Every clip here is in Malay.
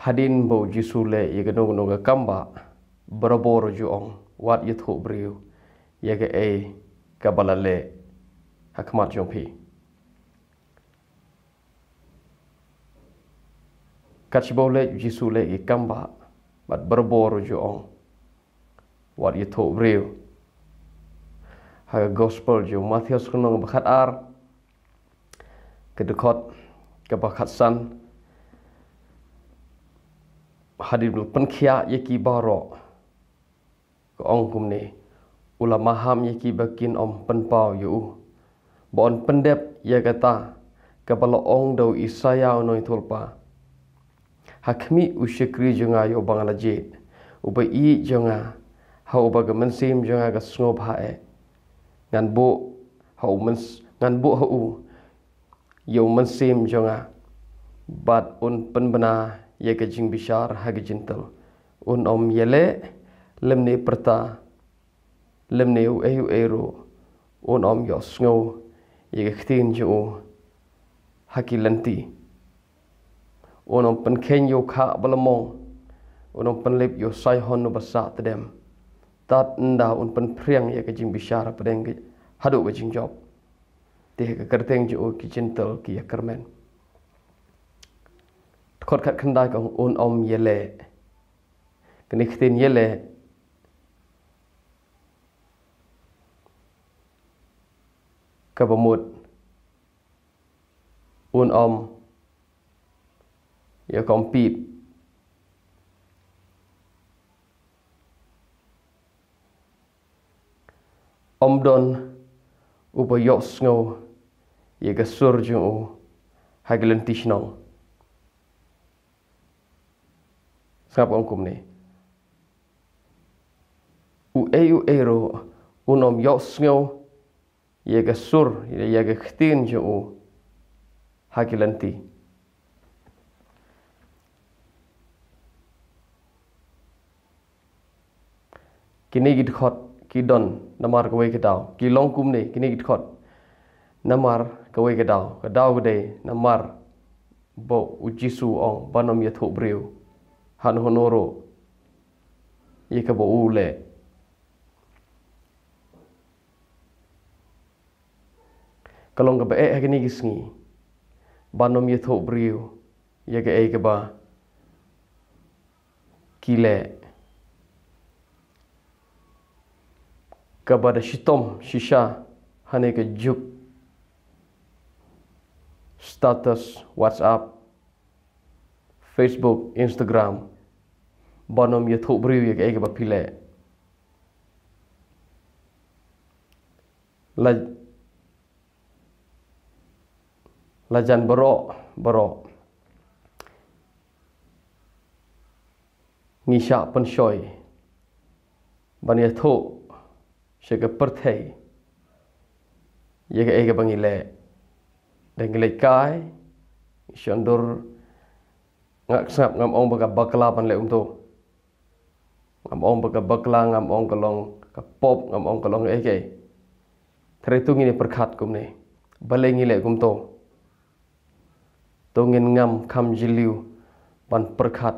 hadin bo jisu le ye ga nog nog kam ba wat ye tho bri yu ye ga e ka bala le hakmat jong phi ka chi le jisu le ye kam bat bro bo wat ye tho bri yu ha gospel jo matthew skunong bakhat ar kedukot kebakhat san hadirul penkhia yeki baro ko ong kum ulama ham yeki bakin om penpau yu bon pendep ya kata kepala ong dau isaya onoi tulpa hakmi usyekri jonga yo bangalaje upa i jonga, ha uba gemen mensim jonga ga snob ha e ngan bu ha u mens ngan bu ha u yo mensim jonga, jenga bat un penbena ye ke jing bishar hag jintel un om yele lemne prata lemne u eu ero un om yo sngo ye ke khtin ju u haki lanti un om pen ken yo kha balamong un om pen lip yo sai hon no basa tadem tat nda un pen priang ye ke jing bishar padeng hadu ke jing job te ke kerteng ju u ki jintel ki kermen. kermen kod kat kendai kong un om ye le. Kini ketin ye le. Kepemut. Un om. Ya kong pip. Om don. Upa yos ngau. Ya kesurjung u. Hagelentish nong. Hagelentish nong. Siapa hukum ni? U ei u ei ro unom yos ngau ye ga sur ye ga khtin je u hakilanti. Kini git khot ki don namar ko ki dau ki long kum ni kini git khot namar ko ki dau ko dau ko de namar bo u jisu ong banom ye thu briu han honoro yeka bo ule kalonga ba e hagini gisngi banom ye tho briu yega e ba kile kabada shitom shisha hane ke juk status whatsapp Facebook Instagram បនមយធុបរីវយកអេកបភិលេលាលាចាន់បរោបរោងិសាពនសុយបានយធុជាកប្រទេយកអេកបងិលេដែលងលេចកាយ Shandur nga sap ngam ong baka bakla pan le umto ngam ong baka bakla ngam ong kalong ka pop ngam ong kalong e ke thre tu ngi ne prakhat kum ne bale ngi le kum to to ngin ngam kham jiliu pan prakhat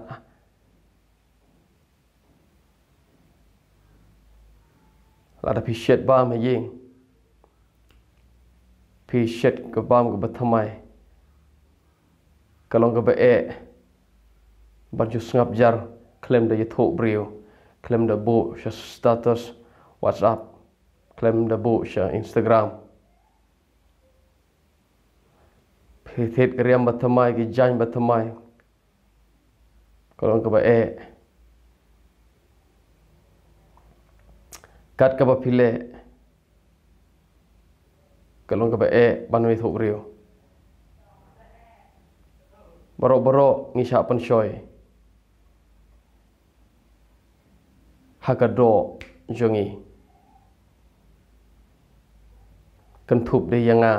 la da phi shet ba ma ying phi shet ka ba ma ba thamai kalong ka ba e eh. បាត់យូស្ងាប់យ៉ាងក្លែមដែលយធុបរាវក្លែមដែលបូជា status WhatsApp ក្លែមដែលបូជា Instagram ភេទិតក្រាមបឋមឯកចាញ់បឋមឯកក៏ងកបអេកាត់កបភិលេក៏ងកបអេបានវិធុបរាវបរោបរោងិសាប៉ុនឆយ hakado jongi kan thup de yanga ah.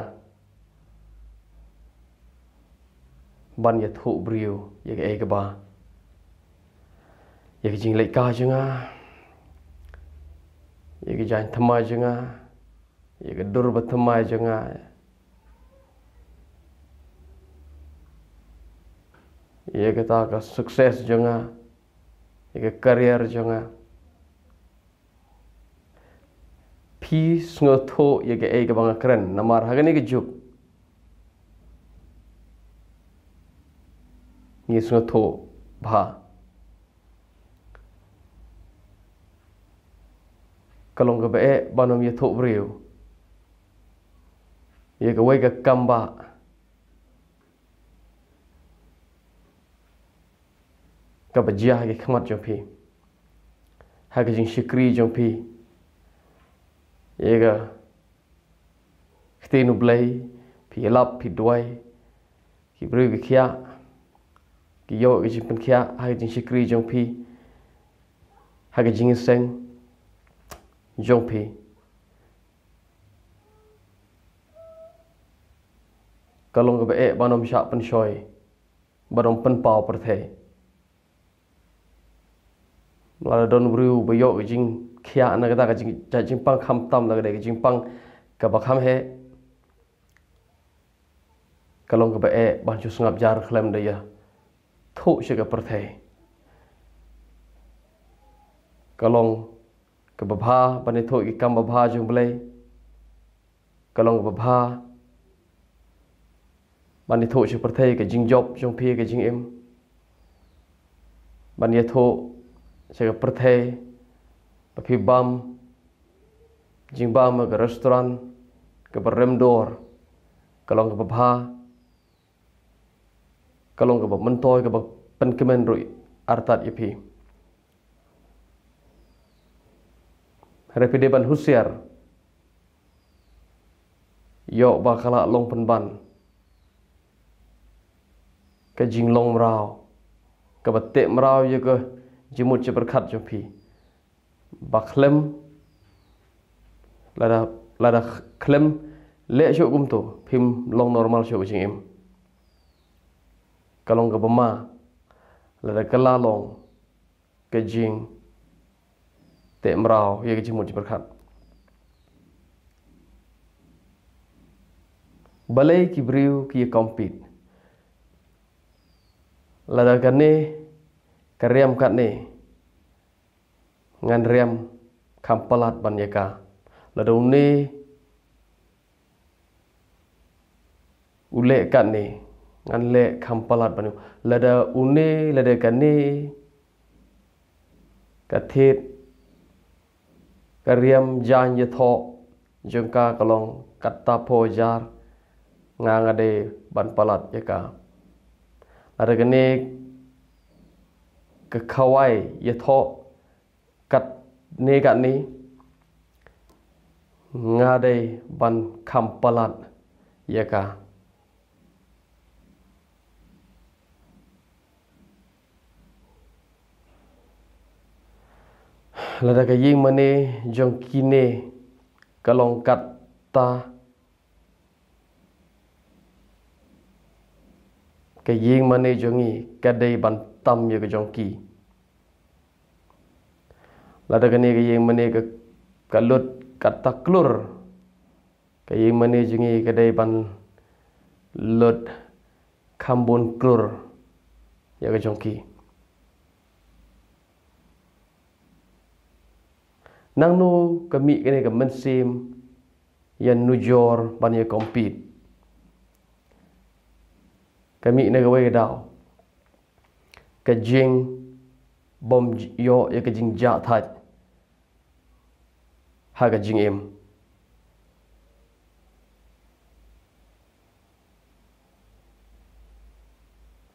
ban ya thu briu ye ke ba ye ke jing lai ka jinga ye ke jan thama jinga ye ke dur ba thama jinga ye ke ta ka success jinga ye ke career jinga pi sungai tho ye ke ai ke bang kran namar hagani ke jup ye sungai tho bha kalong ke bae banom ye tho breu ye ke wai ke kamba ke bajia ke khamat jup pi hagajing shikri jup pi Ega, kite nu blei, pi elap, pi duai, ki beri e ha ke kia, ki yo ke jimpen kia, hake jing e shikri jong pi, hake jing iseng, jong pi. Kalung ke baik banom syak pen shoy, banom pen pao perthai. Mala don beriu bayok jing jing, khia an ga da ga jing jing pang kham tam la ga ga jing pang ka ba kham he kalong ka ba e ban chu sungap jar khlem de ya tho she ga prathe kalong ka ba bha ba ne tho ki kam ba bha jung blai kalong ba bha ban ne tho she prathe ka jing job jung phie ka jing em ban ye tho she ga prathe tapi bam, jing bam ke restoran, ke peremdor, kalong ke bapa, kalong ke bapa mentoy ke bapa penkemen rui artat ipi. Repide ban husyar, yo bakala long penban, ke jing long merau, ke bete merau juga jemut je berkat jopi ba khlem lada lada klem, le sho gum to phim long normal sho ching em kalong ka bama lada kala long ke jing te mrao ye ke chim mot par khat balai ki briu ki compete lada kane karyam kat ne, ne. งานเรียมคำประหลัดบรรยากาศละดมนี้อุเลกันนี่งานเละคำประหลัดบรรยากาศละดอุนี้และดกันนี้กะเทดกะเรียมยานยทอจงกากลองกัตตาโพจาร์งางเดบัรพลัดยกาอะไรกันนี้กะขวายยทอนี่กันนี้งาดบันคำปลัดยกาแล้วถ้ายิ่งมันเนยจงกินเนก็ลองกัดตาก็ยิ่งมันเนยจงีก็ได้บันตำอยู่กับจงกี Lada kene ke yang mana ke kalut kata klur. Ke yang mana jengi ke daipan lut kambun klur. Ya ke jongki. Nang nu kami kene ke mensim yang nujor ban ya kompit. Kami ini ke wai dao. Ke bom yo ya ke jeng haga jingim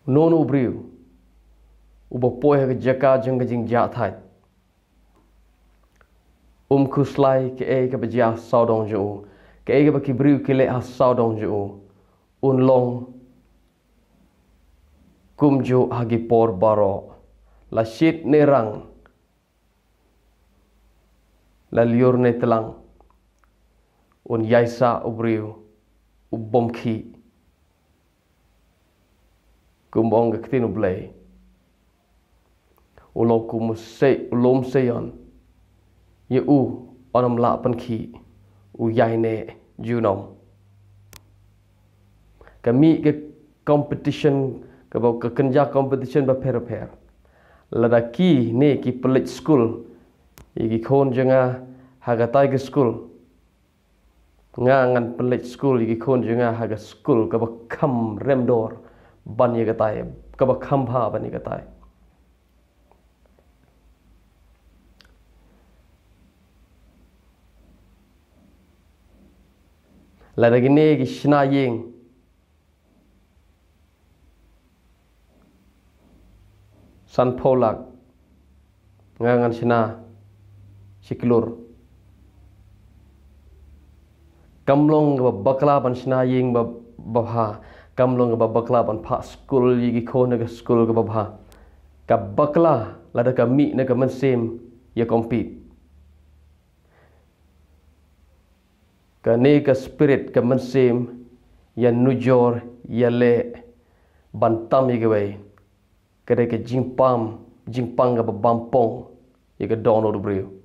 nono briu ubo poi haga jaka jinga jing ja thai um kuslai ke e ka bja sa dong ju ke e ka ki briu ke le ha sa dong ju un long kum ju hagi por baro la shit ne rang la lior nei talang un yaisa ubriu ubomki kumbong ke tinu blei uloku musse ulom seyon ye u onam la panki u yai junom kami ke competition ke bau ke kenja competition ba per per ladaki ne ki pelit school Igi kon jenga haga tiger school. Nga ngan pelik school igi kon jenga haga school kaba kam rem door ban ye gatai kaba kam ba ban ye gatai. Lagi ni igi shina ying san polak ngangan shina si Kamlong ba bakla ban sina ying ba ba ha. Kamlong ba bakla ban pa school yigi ko na ga school ga ba ha. Ka bakla la da ka mi na ka man sem ya compete. Ka ne ka spirit ka man sem ya nujor ya le ban tam yigi wei. Kada ka jing pam jing pang ga ba bampong yigi donor brio.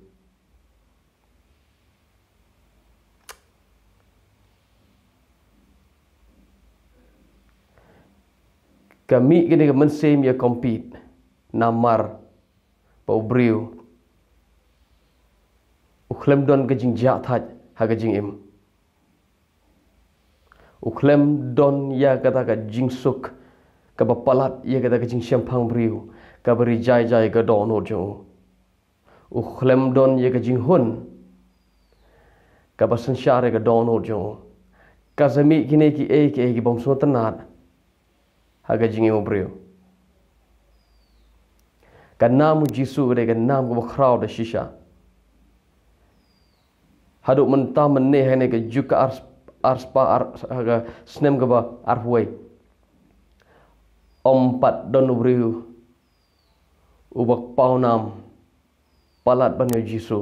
kami kena mensem ya compete namar pau briu uklem don ke jing ja thaj ha ke jing im uklem don ya kata ka jing suk ka bapalat ya kata ka jing syampang briu ka beri jai jai ka don no jo uklem don ya ka jing hun ka basan syare ka don no jo ka zami kine ki ek ek bom so hagajingi mubrio kanamu jisu de kanam ko khraw de shisha hadu menta menne hene ke juka ars arspa ar haga snem ga ba arhuai ompat don ubriu ubak paunam palat banyo jisu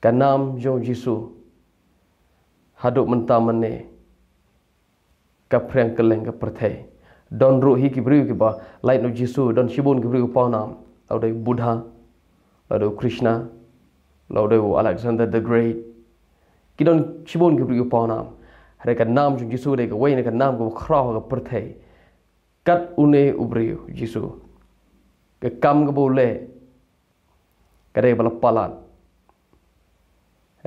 kanam jo jisu Haduk mentah menne กับเพียงกันแรงกับประเทศดอนรู้ฮีกิบริวกิบะไลน์นูจิสูดอนชิบุนกิบริวป้านามเราได้บุฎาเราได้คริชนาเราได้อเล็กซานเดอร์เดอะเกรทกี่ดอนชิบุนกิบริวป้านามเรื่องนามจุนจิสูเรื่องเวนเรื่องนามกับคราวกับประเทศกัดอุเนอุบริวจิสูกับคำกับโอเล่กับเรื่องแบบพลัน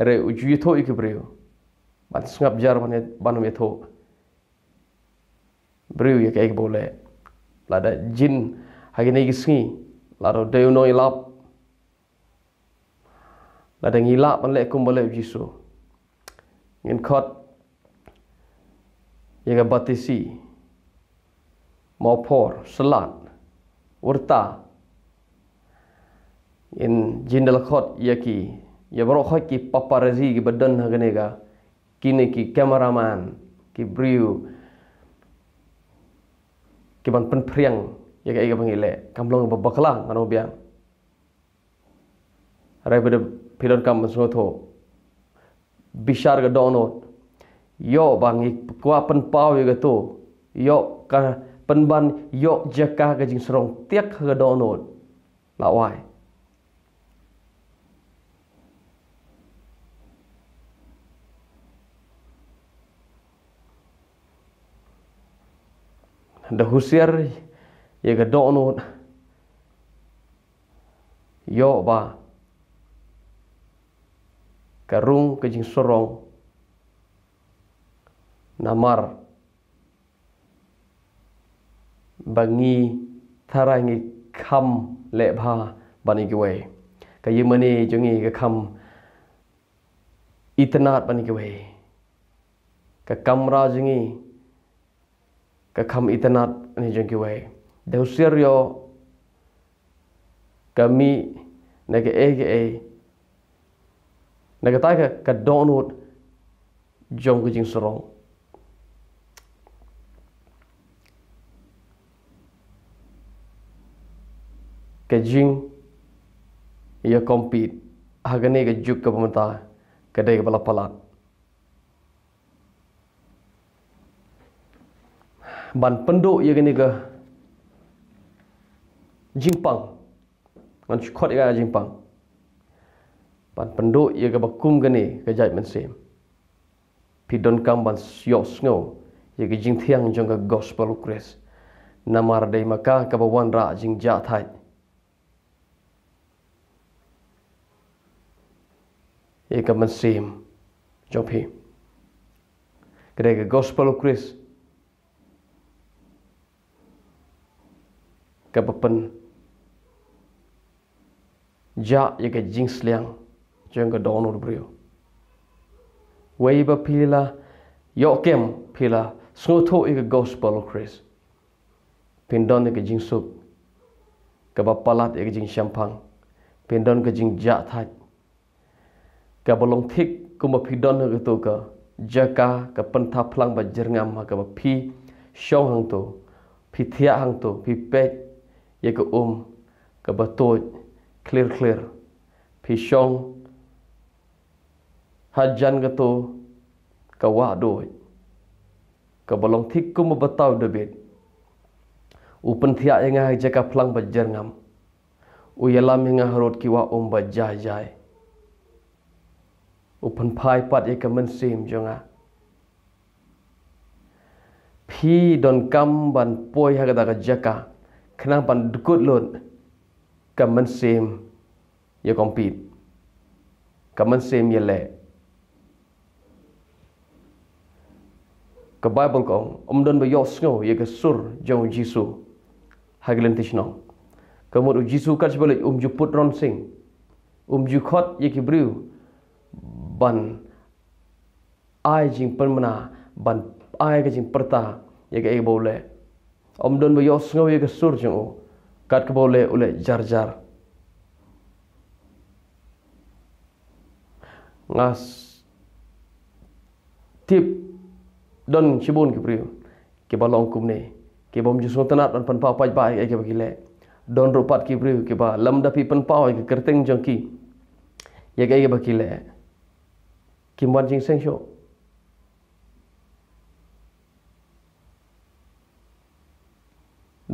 เรื่องจุยโตอีกิบริวบันสงับจารวันเนี่ยบันมีโต Beriw ya kayak boleh. Lada jin hari ni kisni. Lada dayu no ilap. Lada ngilap man lekum boleh jisu. Ngin kot. Yaga batisi. Mopor, selat. Urta. In jin dal kot ki. Ya baru kot ki paparazi ki badan hagi nega. Kini ki kameraman. Ki beriw kiban pen ya ka ya iga panggil le eh. kamlong ba bakla ngano bia rai bida pilon kam so tho bishar ga dono yo bang ik kwa pen pau ya ga to yo ka pen ban yo jaka ga jing srong tiak ga dono la wai da husiyar yaga dono yo ba karung kajing sorong namar bangi tharangi kham le bha bani gi we ka yimani jungi ka kham itnat bani gi we ka kamra jungi ka kham itanat ani jengki wai deu usir yo Kami mi na ka ege e na ka ta ka ka donut jong ku jing sorong ka jing ya compete hagane ka juk ka pemata ka dei ka palapalat ban penduk ye gani ke, jimpang ngan chkhot ga kan jimpang ban penduk ye ke bakum gani ke jai men sem kam ban syo sngo ye ga jing tiang jong ke gospel of namar dei maka ke ba wan jing ja thai ye ga men sem jong gospel of ka papan ja ye ka jing sliang jeng ka donor brio wei ba pila yo kem pila sngo tho ye ka gospel of christ pin don ye jing sup ka ba palat ye ka jing champang pin don ka jing ja tha ka ba long thik ku ma don ka to ka jaka ka pantha phlang ba jer ngam ba phi shong hang to phi thia hang to phi pet យេកអ៊ុំកបតូចឃ្លៀរឃ្លៀរភីសុងហាត់ចាន់កតូកវ៉ាដូចកបឡងធិកគុំបតៅដបិតឧបន្ធ្យាយងាចកផ្លាំងបាច់ចរងាំឧយឡាមងារត់គីវ៉ាអ៊ុំបាច់ចាយចាយឧបន្ផៃប៉តយេកមិនស៊ីមចងាភីដនកំបានពួយហកដកចកា kenang pan dekut lon ka men sim ye kompit ka men sim ye le ka bible ko om don yo sngo ye ka sur jong jisu haglen tishno ka mo jisu ka chbele um ju put ron sing um ju khot ye ki bru ban ai jing pan ban ai ka jing perta ya ke e bo om don bo yos ngawi ke sur jung kat ke boleh ule jar jar ngas tip don cibun ke priu ke balong kum ne ke bom jusung tenat dan pan pa pa ba ke ke le don rupat ke priu ke ba lam da pi pan pa ke kerteng jong ki ye ke ke le kim jing seng shok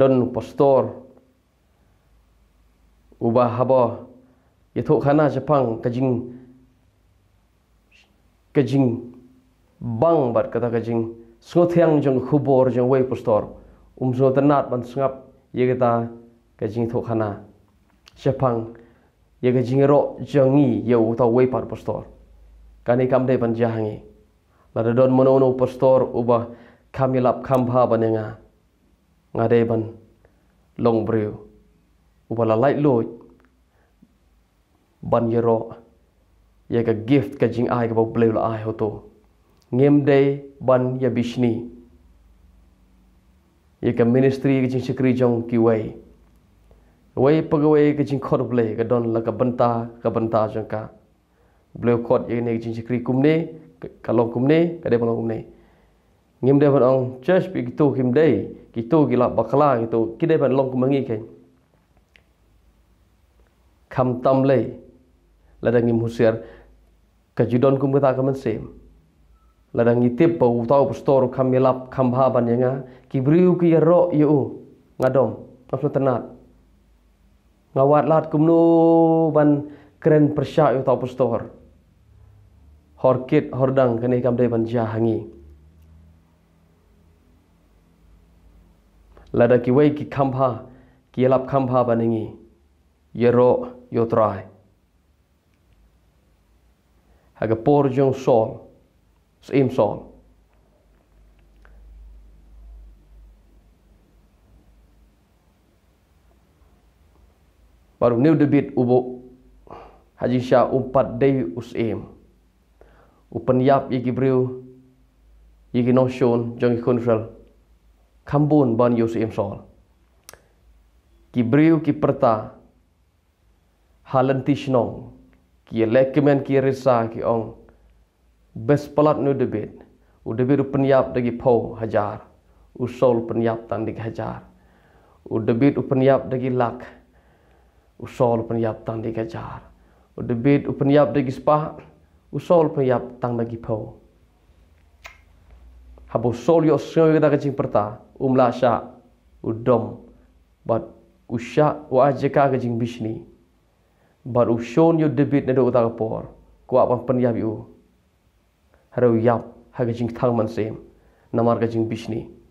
don pastor, ubah haba yethok khana jepang kajing kajing bang bat kata kajing sngothyang jong khubor jong wei postor umzo tanat ban sngap ye kajing thok khana jepang ye kajing ro jongi ye uta way par pastor, kani kam de ban jahangi lada don mono no postor ubah kamilap kamba banenga ngā reban long brew wala light load ban ye ro ye ga gift ka jing ai ga bo blue ai ho to ngem day ban ye bishni ye ka ministry ga jing shikri jong ki wai wai pa ga wai ga jing khot ble ga don la ka banta ka banta jong ka blue khot ye ne ga jing shikri kum ne ka long kum ne ka de ban kum ne Ngim dia pun ong church pi kitu kim day, kitu gila bakla gitu, kide pun long kumangi kai. Kam tam le, lada ngim husir kajidon kum kita kaman sem. ladang ngitip pa tau pustor kam milap kam bahaban yanga, kibriu ki ya ro ya u, ngadom, ngapsu tenat. Ngawat lat kum nu ban keren persya utau pustor. Horkit hordang kene kam day ban jahangi. lada ki wai ki kampa ki lap kampa baningi yero yo try haga por jong sol sim sol baru new debit ubo haji sha umpat day usim upan yap igibriu igi no shown jong kontrol คำบุญบนยูซีมโซลกิบริวกิปรตาฮาลันติชนงกิเลกเมนกิริซากิองเบสปลัดนูเดบิดอุเดบิดอุปนิยับดกิโพฮจาร์อุโซลปนิยับตันดิกฮจาร์อุเดบิดอุปนิยับดกิลักอุโซลปนิยับตันดิกฮจาร์อุเดบิดอุปนิยับดกิสปาอุโซลปนิยับตันดกิโพ habu solio sio kita kecing perta umla sha udom bat usha wa ajeka kecing bisni bat ushon yo debit ne do ta por ku apa pen haru yap ha kecing thang man sem namar kecing bisni